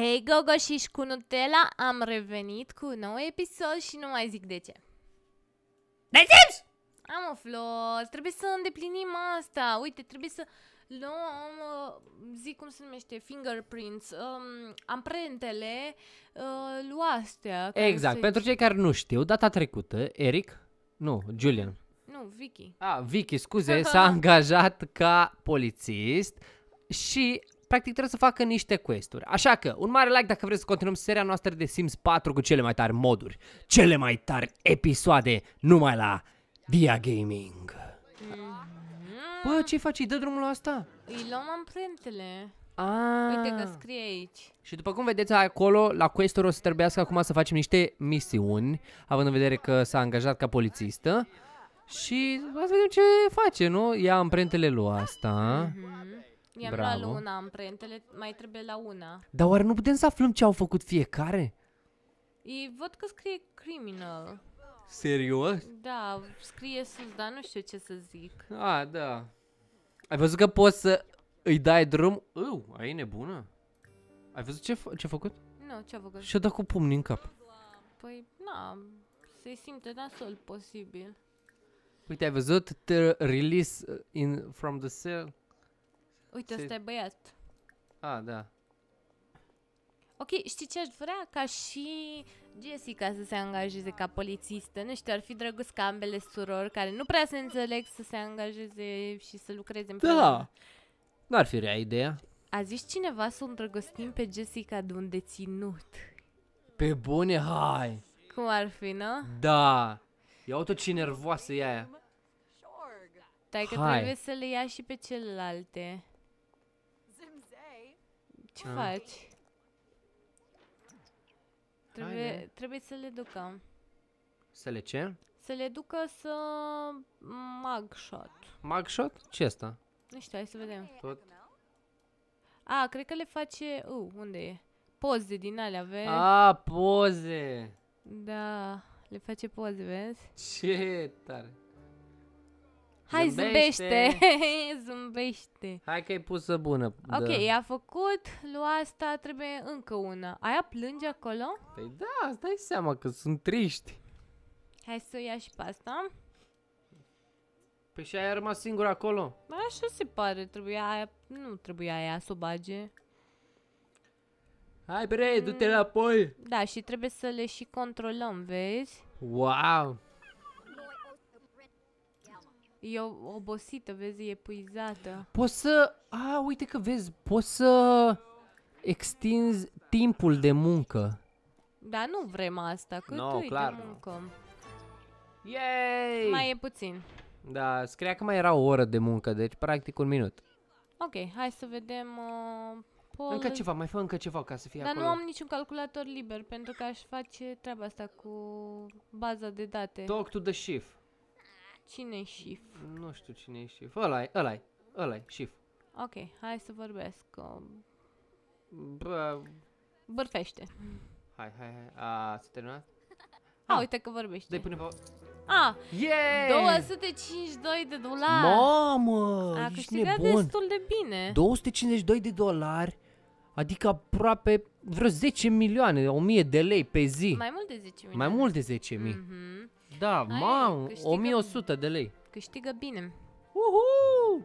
Hei Gogoșiș cu Nutella, am revenit cu un nou episod și nu mai zic de ce. De ce? Am o flor, trebuie să îndeplinim asta. Uite, trebuie să luăm, uh, zic cum se numește, fingerprints, um, amprentele uh, luastea. Exact, pentru cei care nu știu, data trecută, Eric, nu, Julian. Nu, Vicky. Ah, Vicky, scuze, s-a angajat ca polițist și practic trebuie să facă niște questuri. Așa că, un mare like dacă vreți să continuăm seria noastră de Sims 4 cu cele mai tari moduri, cele mai tari episoade, numai la Dia Gaming. Bă, ce faci? Îi dă drumul asta? Îi luăm amprentele. Uite că scrie aici. Și după cum vedeți acolo, la quest o să trebuiască acum să facem niște misiuni, având în vedere că s-a angajat ca polițistă. Și să vedem ce face, nu? Ia amprentele lui asta. Mm -hmm. Mi-am Bravo. luat luna amprentele, mai trebuie la una. Dar oare nu putem să aflăm ce au făcut fiecare? Ei văd că scrie criminal. Serios? Da, scrie sus, dar nu știu ce să zic. A, da. Ai văzut că poți să îi dai drum? Îu, ai nebună? Ai văzut ce, ce a făcut? Nu, ce a făcut? Și-a dat cu pumni în cap. Păi, na, se simte nasol posibil. Uite, ai văzut? The release uh, in, from the cell. Uite, ăsta e băiat. A, da. Ok, știi ce aș vrea? Ca și Jessica să se angajeze ca polițistă. Nu știu, ar fi drăguț ca ambele surori, care nu prea se înțeleg, să se angajeze și să lucreze împreună. Da, Nu ar fi rea ideea. A zis cineva să o îndrăgostim pe Jessica de un deținut. Pe bune, hai! Cum ar fi, nu? Da! Ia uite ce nervoasă e aia. Stai că hai. trebuie să le ia și pe celelalte. Ce A. Ah. faci? Trebuie, trebuie să le ducăm. Să le ce? Să le ducă să... mugshot. Mugshot? ce asta? Nu știu, hai să vedem. Tot. A, cred că le face... U, uh, unde e? Poze din alea, vezi? A, poze! Da, le face poze, vezi? Ce tare! Hai, zâmbește! Zâmbește! zâmbește. Hai că e pusă bună. Da. Ok, da. i-a făcut, lua asta, trebuie încă una. Aia plânge acolo? Păi da, îți dai seama că sunt triști. Hai să o ia și pe asta. Păi și aia a rămas singur acolo. Așa se pare, trebuia aia, nu trebuia aia să o bage. Hai bre, mm. du-te înapoi! Da, și trebuie să le și controlăm, vezi? Wow! E obosită, vezi, e epuizată. Poți să... A, uite că vezi, poți să extinzi timpul de muncă. Dar nu vrem asta, cât no, tu clar, de muncă. Nu. Yay! Mai e puțin. Da, scria că mai era o oră de muncă, deci practic un minut. Ok, hai să vedem... Uh, Pol... Încă ceva, mai fă încă ceva ca să fie Dar acolo. nu am niciun calculator liber, pentru că aș face treaba asta cu baza de date. Talk to the shift. Cine-i șif? Nu știu cine-i șif. Ăla-i, ăla-i, ăla-i, șif. Ok, hai să vorbesc. Bă... Bârfește. Hai, hai, hai. A, s-a terminat? A, ah, uite că vorbește. Dă-i pune pe... A, yeah! 252 de dolari. Mamă, A câștigat nebun. destul de bine. 252 de dolari, adică aproape vreo 10 milioane, 1000 de lei pe zi. Mai mult de 10 milioane. Mai mult de 10 mii. Mm-hmm. Da, Ai, mam, 1100 de lei. Câștigă bine. Uhu!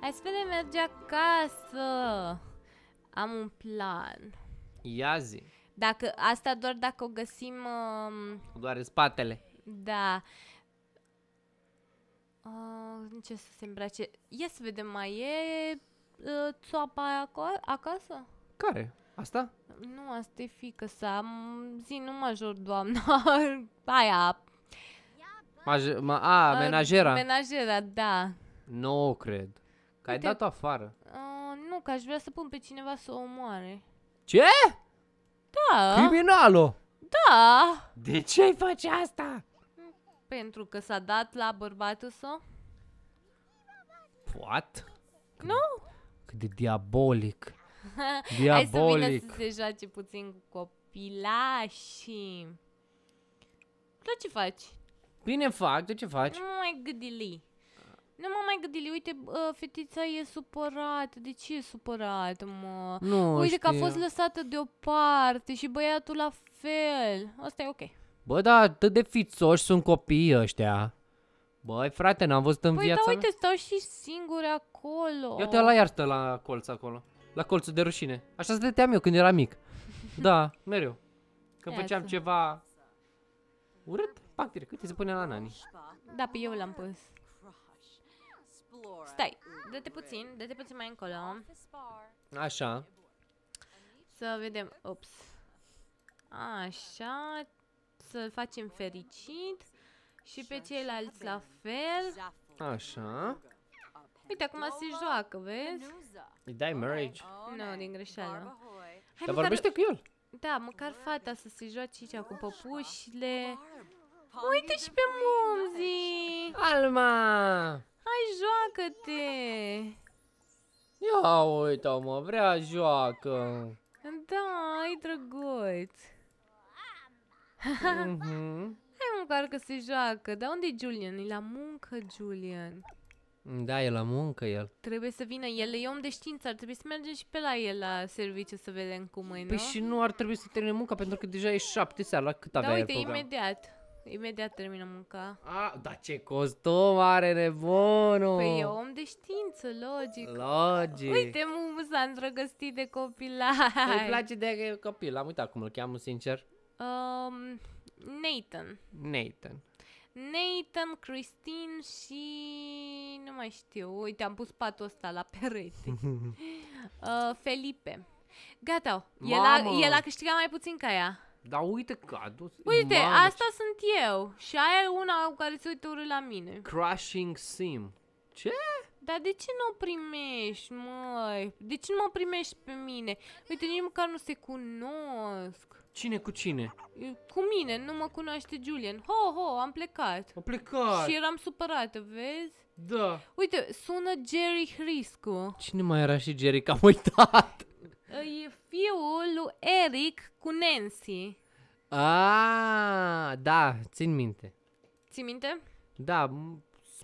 Hai să vedem, merge acasă. Am un plan. Ia zi. Dacă, asta doar dacă o găsim... Uh... Doar în spatele. Da. Uh, ce să se îmbrace? Ia să vedem, mai e uh, țoapa aia acasă? Care? Asta? Nu, asta e fică să am zi nu major, doamna, aia Maj- ma, a, menajera. Menajera, da. Nu o cred. Că ai dat-o afară. A, nu, că aș vrea să pun pe cineva să o omoare. Ce? Da. Criminalul. Da. De ce ai face asta? Pentru că s-a dat la bărbatul său. What? Nu? No? Cât de diabolic. diabolic. Hai să vină să se joace puțin cu copilașii. Dar ce faci? Bine fac, de ce faci? Nu mai gâdili. Nu mă mai gândit, uite, fetița e supărată, de ce e supărată, mă? Nu Uite știu. că a fost lăsată deoparte și băiatul la fel, asta e ok. Bă, da, atât de fițoși sunt copiii ăștia. Băi, frate, n-am văzut în păi, viața da, uite, mea. stau și singure acolo. Eu te la iar stă la colț acolo, la colțul de rușine. Așa deteam eu când eram mic. da, mereu. Când Iată. făceam ceva urât, Pac direct, te se pune la nani? Da, pe eu l-am pus. Stai, dă-te puțin, dă-te puțin mai încolo. Așa. Să vedem, ups. Așa, să-l facem fericit. Și pe ceilalți la fel. Așa. Uite, acum se joacă, vezi? Îi dai marriage? Nu, no, din greșeală. Dar vorbește cu el. Da, măcar fata să se joace aici cu păpușile. Uite și pe da, Mumzi! Alma! Hai, joacă-te! Ia uite-mă, vrea joacă! Da, ai drăguț! Mm -hmm. Hai măcar că se joacă, dar unde e Julian? E la muncă, Julian. Da, e la muncă el. Trebuie să vină el, e om de știință, ar trebui să mergem și pe la el la serviciu să vedem cum e, păi nu? Păi și nu ar trebui să termine munca pentru că deja e șapte seara, cât da, avea uite, el program. imediat. Imediat termină munca. Ah, dar ce costum are nebunul! Păi e om de știință, logic. Logic. Uite, Mumu s-a îndrăgostit de copil Îi place de copil, am uitat cum îl cheamă, sincer. Um, Nathan. Nathan. Nathan, Christine și... nu mai știu, uite, am pus patul ăsta la perete. uh, Felipe. Gata, el a, el a câștigat mai puțin ca ea. Dar uite că a dus... Uite, Mamă, asta ce... sunt eu și aia e una cu care se uită urât la mine. Crashing Sim. Ce? Dar de ce nu o primești, măi? De ce nu mă primești pe mine? Uite, nici măcar nu se cunosc. Cine cu cine? Cu mine, nu mă cunoaște Julian. Ho, ho, am plecat. Am plecat. Și eram supărată, vezi? Da. Uite, sună Jerry Hrisco. Cine mai era și Jerry? Că am uitat. E fiul lui Eric cu Nancy. Ah, da, țin minte. Țin minte? Da,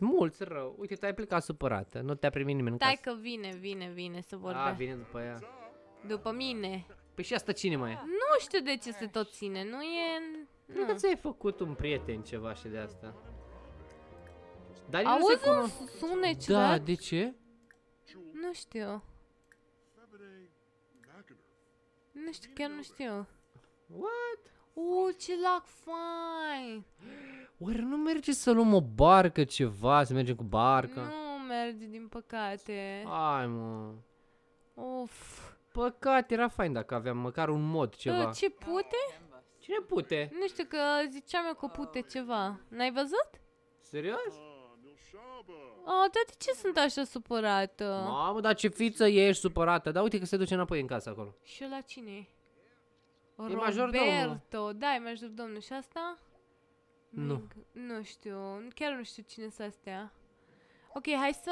mulți rău. Uite, te-ai plecat supărată, nu te-a primit nimeni Stai că vine, vine, vine să ah, vorbească. Ah, vine după ea. După mine. Păi și asta cine mai e? Nu știu de ce se tot ține, nu e... Cred că ți-ai făcut un prieten ceva și de asta. Dar Auzi nu se cunosc... sunet Da, de ce? Nu știu. Nu știu, chiar nu știu. What? U, ce lac fain! Oare nu merge să luăm o barcă ceva, să mergem cu barca? Nu merge, din păcate. Hai, mă. Uf Păcat, era fain dacă aveam măcar un mod ă, ceva. Ce pute? Cine pute? Nu știu, că ziceam eu că pute ceva. N-ai văzut? Serios? Oh, dar de ce sunt așa supărată? Mamă, dar ce fiță ești supărată. Dar uite că se duce înapoi în casă acolo. Și la cine e? Roberto, da, e domnul. Și asta? Nu. Nu știu, chiar nu știu cine sunt astea. Ok, hai să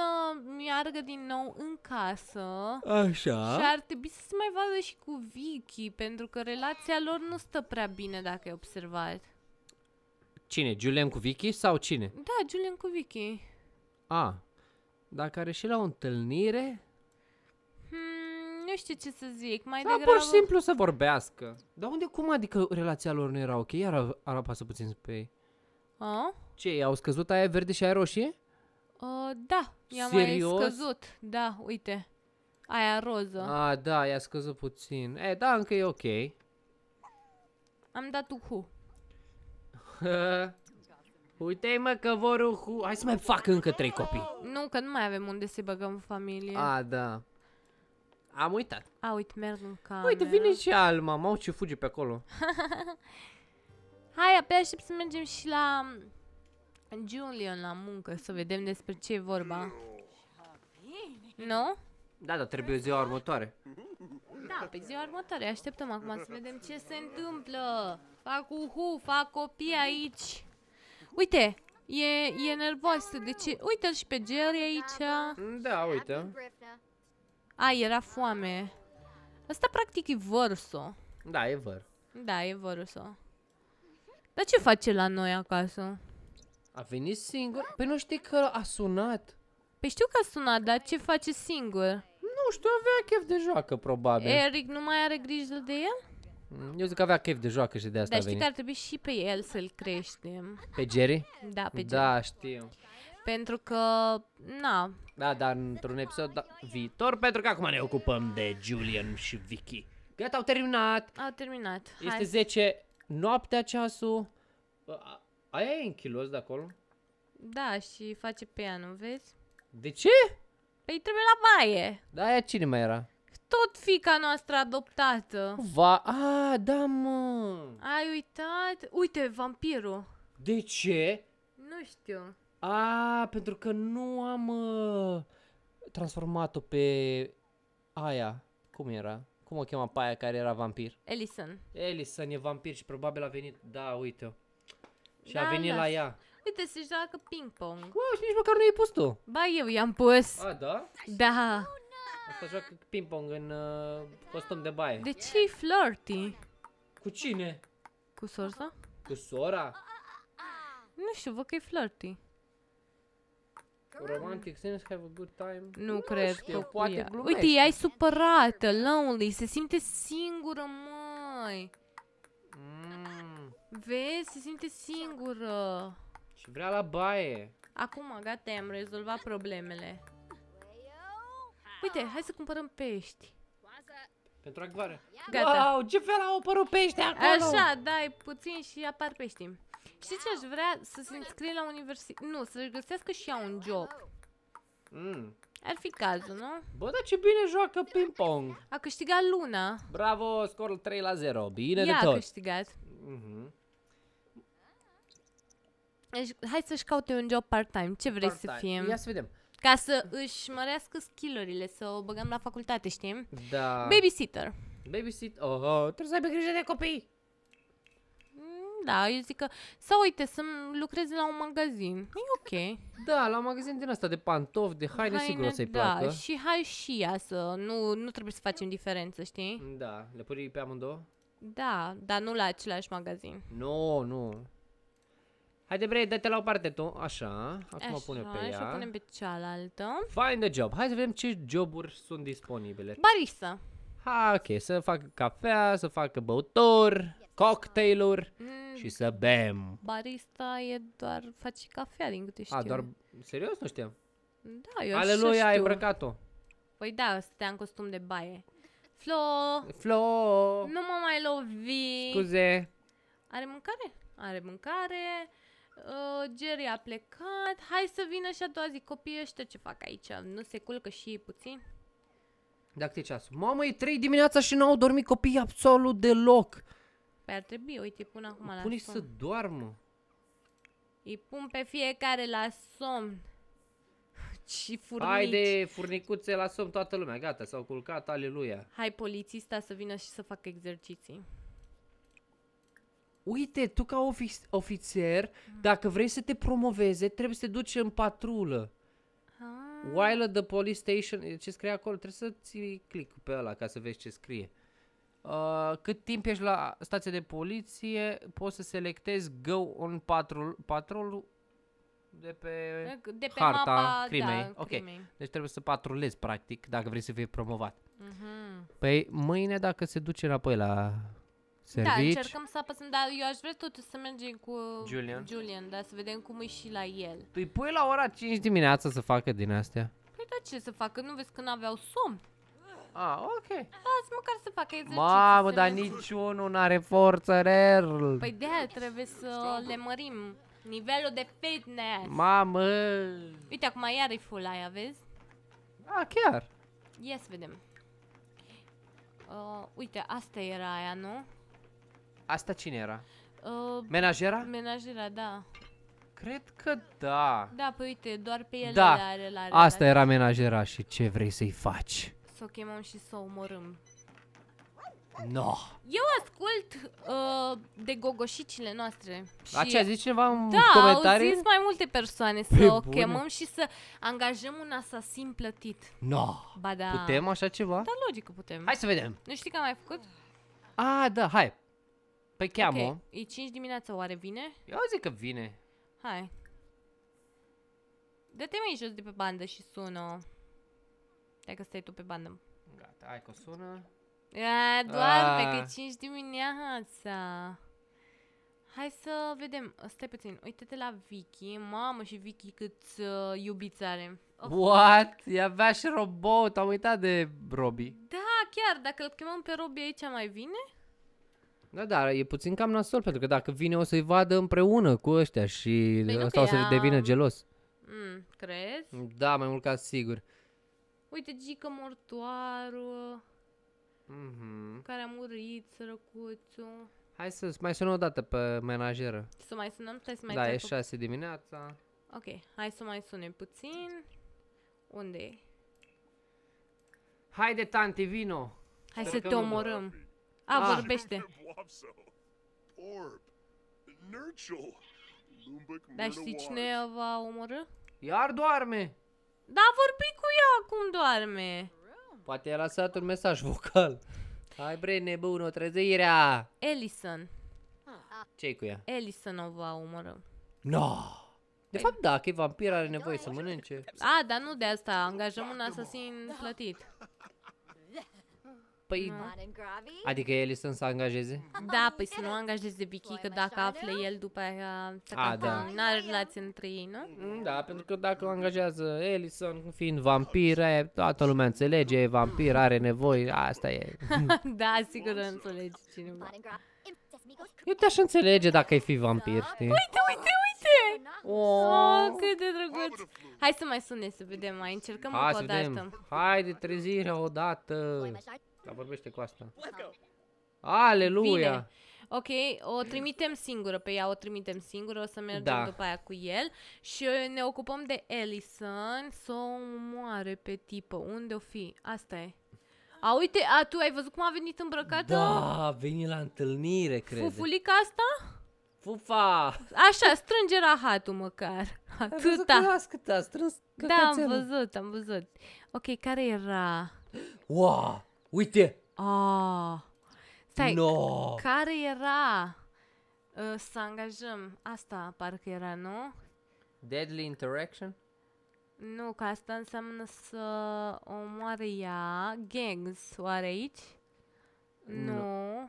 meargă din nou în casă. Așa. Și ar trebui să se mai vadă și cu Vicky, pentru că relația lor nu stă prea bine, dacă ai observat. Cine? Julian cu Vicky sau cine? Da, Julian cu Vicky. A, dacă care și la o întâlnire? Hmm, nu știu ce să zic, mai da, degrabă... pur și simplu să vorbească. Dar unde, cum adică relația lor nu era ok? Iar ar apasă puțin pe ei. A? Ce, i-au scăzut aia verde și aia roșie? Uh, da, i-a mai scăzut. Da, uite. Aia roză. A, da, i-a scăzut puțin. E, da, încă e ok. Am dat cu uite mă că vor cu... Hai să mai fac încă trei copii. Nu, că nu mai avem unde să-i băgăm familie. A, da. Am uitat. A, uite, merg în cameră. Uite, vine și Alma. Mau ce fuge pe acolo. Hai, apoi aștept să mergem și la mm, Julian la muncă, să vedem despre ce e vorba. Nu? No? Da, dar trebuie ziua următoare. Da, pe păi ziua următoare. Așteptăm acum să vedem ce se întâmplă. Fac uhu, fac copii aici. Uite, e, e nervoasă. De ce? Uite-l și pe Jerry aici. Da, uite. A, era foame. Asta practic e vărso. Da, e văr. Da, e vărso. Dar ce face la noi acasă? A venit singur? Păi nu știi că a sunat. Păi știu că a sunat, dar ce face singur? Nu știu, avea chef de joacă, probabil. Eric nu mai are grijă de el? Eu zic că avea chef de joacă și de asta Dar știi că ar trebui și pe el să-l creștem. Pe Jerry? Da, pe da, Jerry. Da, știu. Pentru că, na. Da, dar într-un episod da, viitor, pentru că acum ne ocupăm de Julian și Vicky. Gata, au terminat. Au terminat. Este Hai. 10 noaptea ceasul. Aia e închilos de acolo? Da, și face pe nu vezi? De ce? Păi trebuie la baie. Da, aia cine mai era? Tot fica noastră adoptată. Va... A, da, mă. Ai uitat? Uite, vampirul. De ce? Nu știu. A, pentru că nu am ă, transformat-o pe aia. Cum era? Cum o chema pe aia care era vampir? Ellison. Ellison e vampir și probabil a venit, da, uite-o. Și da, a venit da. la ea. Uite, se joacă ping-pong. Wow, și nici măcar nu i-ai pus tu. Ba, eu i-am pus. A, da? Da. Asta joacă ping-pong în uh, costum de baie. De ce e flirty? Cu cine? Cu sora? Cu sora? Nu știu, văd că e flirty. Romantic scenes have a good time. Nu, nu cred știu, că poate glumește. Uite, ea e supărată, lonely, se simte singură, măi. Mm. Vezi, se simte singură. Și vrea la baie. Acum, gata, am rezolvat problemele. Uite, hai să cumpărăm pești. Pentru acvară. Gata. Wow, ce fel au apărut pești acolo? Așa, dai puțin și apar pești. Știi ce aș vrea? Să se înscrie la universitate. Nu, să-și găsească și ea un job. Mm. Ar fi cazul, nu? Bă, dar ce bine joacă ping-pong! A câștigat Luna! Bravo, scorul 3 la 0, bine Ia de tot! a câștigat! Mm -hmm. Deci, hai să-și caute un job part-time. Ce vrei part-time. să fie? Ia să vedem. Ca să își mărească skillurile, să o băgăm la facultate, știi? Da. Babysitter. Babysitter. Oh, oh. Trebuie să aibă grijă de copii. Mm, da, eu zic că... Sau uite, să lucrezi la un magazin. E ok. Da, la un magazin din asta de pantofi, de haine, haine sigur o să-i da, placă. și hai și ea să... Nu, nu trebuie să facem diferență, știi? Da, le pui pe amândouă? Da, dar nu la același magazin. Nu, no, nu. Haide, Brei, dă-te la o parte tu. Așa, acum Așa, pune pe ea. punem pe cealaltă. Find a job. Hai să vedem ce joburi sunt disponibile. Barista. Ha, ok, să fac cafea, să fac băutor, cocktailuri mm. și să bem. Barista e doar, faci cafea din câte știu. A, doar, serios? Nu știam. Da, eu Ale lui știu. ai îmbrăcat-o. Păi da, stătea în costum de baie. Flo! Flo! Nu mă mai lovi! Scuze! Are mâncare? Are mâncare. Uh, Jerry a plecat. Hai să vină și a doua zi. Copiii ăștia ce fac aici? Nu se culcă și ei puțin? Dacă te ceasul. Mamă, e 3 dimineața și n-au dormit copiii absolut deloc. Păi ar trebui, uite, pun acum la Pune să doarmă. Îi pun pe fiecare la somn. Ce furnici. Haide, furnicuțe, la somn toată lumea, gata, s-au culcat, aleluia. Hai polițista să vină și să facă exerciții uite, tu ca ofi- ofițer, mm. dacă vrei să te promoveze, trebuie să te duci în patrulă. Ah. While at the police station, ce scrie acolo, trebuie să ții click pe ăla ca să vezi ce scrie. Uh, cât timp ești la stația de poliție, poți să selectezi go on patrol, patrol de pe, de pe harta mapa, da, crimei. Da, ok. Crimei. Deci trebuie să patrulezi, practic, dacă vrei să fii promovat. Uh-huh. Păi mâine, dacă se duce înapoi la da, Servici. Da, încercăm să apăsăm, dar eu aș vrea totuși să mergem cu Julian, Julian da, să vedem cum e și la el. Tu îi pui la ora 5 dimineața să facă din astea? Păi da, ce să facă? Nu vezi că n-aveau somn? Ah, ok. să măcar să facă exerciții. Mamă, dar niciunul n-are forță, rel. Păi de trebuie să le mărim nivelul de fitness. Mamă. Uite, acum iar e full aia, vezi? Ah, chiar. Ia să vedem. Uh, uite, asta era aia, nu? Asta cine era? Uh, menajera? Menajera, da. Cred că da. Da, păi uite, doar pe el da. are, are la Asta era menajera și ce vrei să-i faci? Să o chemăm și să o omorâm. No. Eu ascult uh, de gogoșicile noastre. Și... Aceea zice cineva în da, comentarii? Da, au zis mai multe persoane să Pe o bună. chemăm și să angajăm un asasin plătit. No. Ba da. Putem așa ceva? Da, logic că putem. Hai să vedem. Nu știi că am mai făcut? Ah, da, hai. Păi cheamă. Okay. E 5 dimineața, oare vine? Eu zic că vine. Hai. Dă-te mai jos de pe bandă și sună. Dacă stai tu pe bandă. Gata, hai că sună. doar pe că 5 ah. dimineața. Hai să vedem. Stai puțin. Uite-te la Vicky. Mamă și Vicky cât uh, iubiți are. Of. What? E avea și robot. Am uitat de Robi. Da, chiar. Dacă îl chemăm pe Robi aici mai vine? Da, dar e puțin cam nasol, pentru că dacă vine o să-i vadă împreună cu ăștia și păi ăsta o să ea... devină gelos. Mm, crezi? Da, mai mult ca sigur. Uite, Gică Mortoarul, mm-hmm. care a murit, sărăcuțul. Hai să mai sunăm o dată pe menajeră. Să mai sunăm? Stai să mai Da, e 6 dimineața. Ok, hai să mai sunem puțin. Unde e? Haide, tanti, vino! Hai Sper să te omorăm. A, ah. vorbește. Dar știi cine va omoră? Iar doarme. Da, vorbi cu ea cum doarme. Poate i-a lăsat un mesaj vocal. Hai bre, o trezirea! Ellison. ce cu ea? Ellison o va omoră. No! De fapt, da, că e vampir, are nevoie să mănânce. A, dar nu de asta, angajăm un asasin plătit. Păi, adică el să nu se angajeze? Da, păi să nu angajeze Vicky, că dacă află el după aia, A, da. n-are relație între ei, nu? Mm, da, pentru că dacă o angajează Ellison, fiind vampir, toată lumea înțelege, e vampir, are nevoie, asta e. da, sigur înțelege cineva. Eu te-aș înțelege dacă ai fi vampir, știi? Uite, uite, uite! Oh. oh, cât de drăguț! Hai să mai sune, să vedem, mai încercăm Hai, o dată. Haide, trezirea odată! Dar vorbește cu asta. Aleluia! Ok, o trimitem singură pe ea, o trimitem singură, o să mergem da. după aia cu el și ne ocupăm de Ellison să o moare pe tipă. Unde o fi? Asta e. A, uite, a, tu ai văzut cum a venit îmbrăcată? Da, a venit la întâlnire, cred. Fufulica asta? Fufa! Așa, strânge rahatul măcar. Atâta. Ai văzut cât a strâns Da, am văzut, am văzut. Ok, care era? Wow! uite! Ah, stai, no. care era uh, să angajăm? Asta parcă era, nu? Deadly Interaction? Nu, că asta înseamnă să omoare ea. Gangs, oare aici? Nu. nu.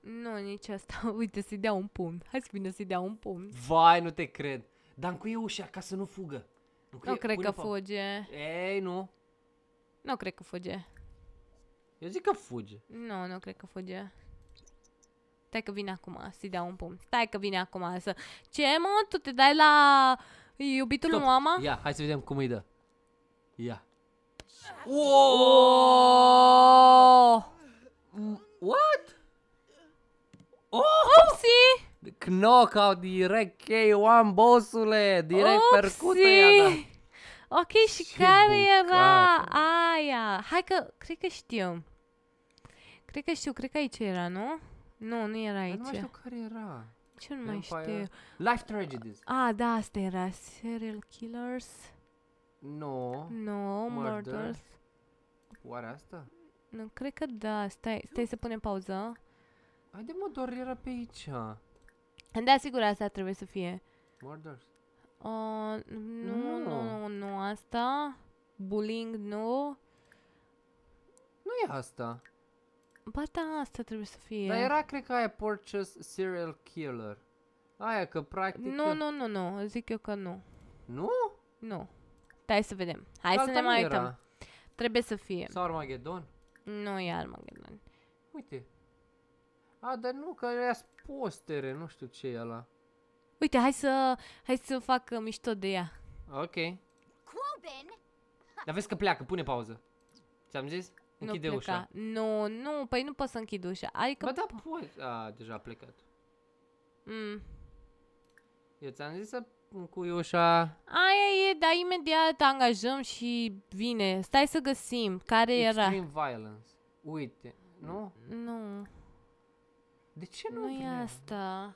Nu, nici asta. Uite, să-i dea un pumn. Hai să vină să-i dea un pumn. Vai, nu te cred. Dar e ușa ca să nu fugă. Nu, nu cred că fuge. Ei, nu. Nu cred că fuge. Eu zic că fuge. Nu, nu cred că fuge. Stai că vine acum să-i dau un pumn. Stai că vine acum să... Ce, mă? Tu te dai la iubitul lui mama? Ia, hai să vedem cum îi dă. Ia. Wow! What? Oh! Upsi! Knockout direct, K1, bossule! Direct percută i-a dat. Ok, și Ce care bucat. era aia? Hai că, cred că știu. Cred că știu, cred că aici era, nu? Nu, nu era aici. Dar nu mai știu care era. Ce nu mai știu? Life Tragedies. Ah, da, asta era. Serial Killers. No. No, Murders. murders. Oare asta? Nu, cred că da. Stai, stai să punem pauză. Haide mă, doar era pe aici. Da, sigur, asta trebuie să fie. Murders nu, nu, nu, nu, asta. Bullying, nu. Nu e asta. Ba da, asta trebuie să fie. Dar era, cred că aia Porches serial killer. Aia că practic... Nu, nu, nu, nu, zic eu că nu. Nu? Nu. Hai să vedem. Hai să ne mai uităm. Trebuie să fie. Sau Armageddon? Nu e Armageddon. Uite. A, dar nu, că era postere, nu știu ce e ăla. Uite, hai să, hai să fac uh, mișto de ea. Ok. Dar vezi că pleacă, pune pauză. Ți-am zis? Închide nu ușa. Nu, nu, păi nu pot să închid ușa. Adică... Ba da, poți. A, deja a plecat. Mm. Eu ți-am zis să cui ușa. Aia e, dar imediat angajăm și vine. Stai să găsim care Extreme era. Extreme violence. Uite, nu? Nu. De ce nu? Nu e asta.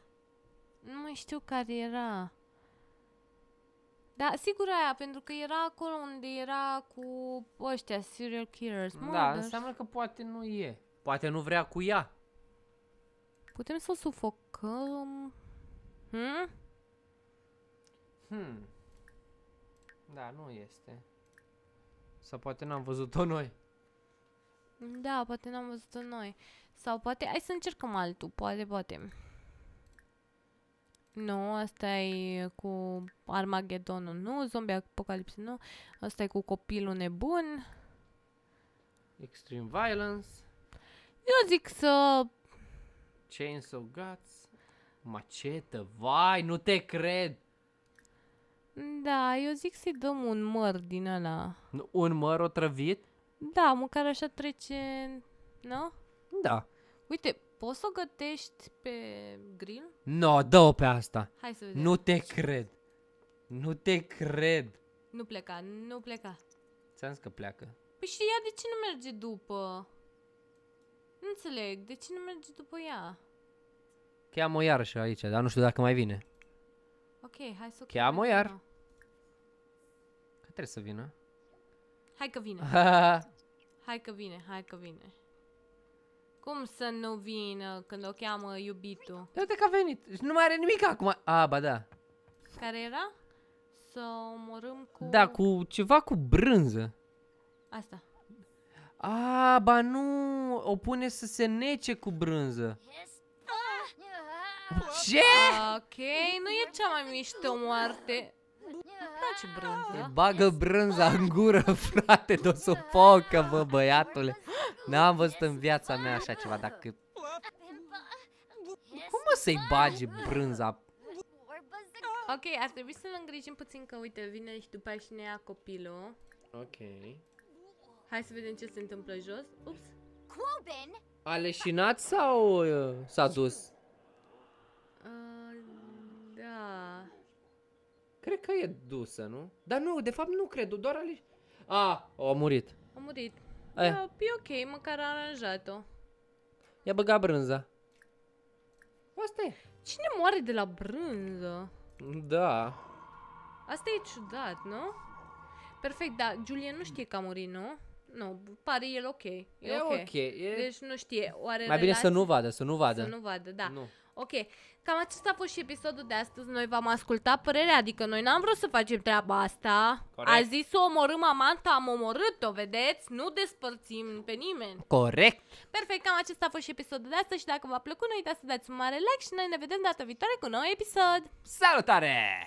Nu mai știu care era. Da, sigur aia, pentru că era acolo unde era cu ăștia, serial killers. Mă, da, dar... înseamnă că poate nu e. Poate nu vrea cu ea. Putem să o sufocăm? Hmm? Hmm. Da, nu este. Sau poate n-am văzut-o noi. Da, poate n-am văzut-o noi. Sau poate... Hai să încercăm altul, poate, poate. Nu, asta e cu Armagedonul, nu, Zombie Apocalypse, nu. Asta e cu copilul nebun. Extreme Violence. Eu zic să... Chains of Guts. Macetă, vai, nu te cred! Da, eu zic să-i dăm un măr din ăla. Un măr otrăvit? Da, măcar așa trece, nu? Da. Uite, Poți să o gătești pe grill? No, dă-o pe asta. Hai să vedem. Nu te cred. Nu te cred. Nu pleca, nu pleca. Ți-am zis că pleacă. Păi și ea de ce nu merge după? Nu înțeleg, de ce nu merge după ea? Cheamă iarăși aici, dar nu știu dacă mai vine. Ok, hai să o Cheamă iar. Că trebuie să vină. Hai că vine. hai că vine, hai că vine. Cum să nu vină când o cheamă iubitul? Păi uite că a venit și nu mai are nimic acum. A, ba da. Care era? Să omorâm cu... Da, cu ceva cu brânză. Asta. A, ba nu, o pune să se nece cu brânză. Ce? Ok, nu e cea mai mișto moarte faci brânză? Bagă brânza în gură, frate, de o sufocă, bă, băiatule. N-am văzut în viața mea așa ceva, dacă... Cum o să-i bage brânza? Ok, ar trebui să ne îngrijim puțin că, uite, vine și după aia și ne ia copilul. Ok. Hai să vedem ce se întâmplă jos. Ups. A leșinat sau uh, s-a dus? Uh, da. Cred că e dusă, nu? Dar nu, de fapt nu cred, doar ale... A, a murit. A murit. Aia. Da, e ok, măcar a aranjat-o. Ia băga brânza. Asta e. Cine moare de la brânză? Da. Asta e ciudat, nu? Perfect, da, Julian nu știe că a murit, nu? Nu, pare el ok. E, e ok. okay. E... Deci nu știe. Oare Mai bine să nu vadă, să nu vadă. Să nu vadă, da. Nu. Ok, cam acesta a fost și episodul de astăzi. Noi v-am ascultat părerea, adică noi n-am vrut să facem treaba asta. Corect. A zis să omorâm amanta, am omorât-o, vedeți? Nu despărțim pe nimeni. Corect. Perfect, cam acesta a fost și episodul de astăzi și dacă v-a plăcut, nu uitați să dați un mare like și noi ne vedem data viitoare cu un nou episod. Salutare!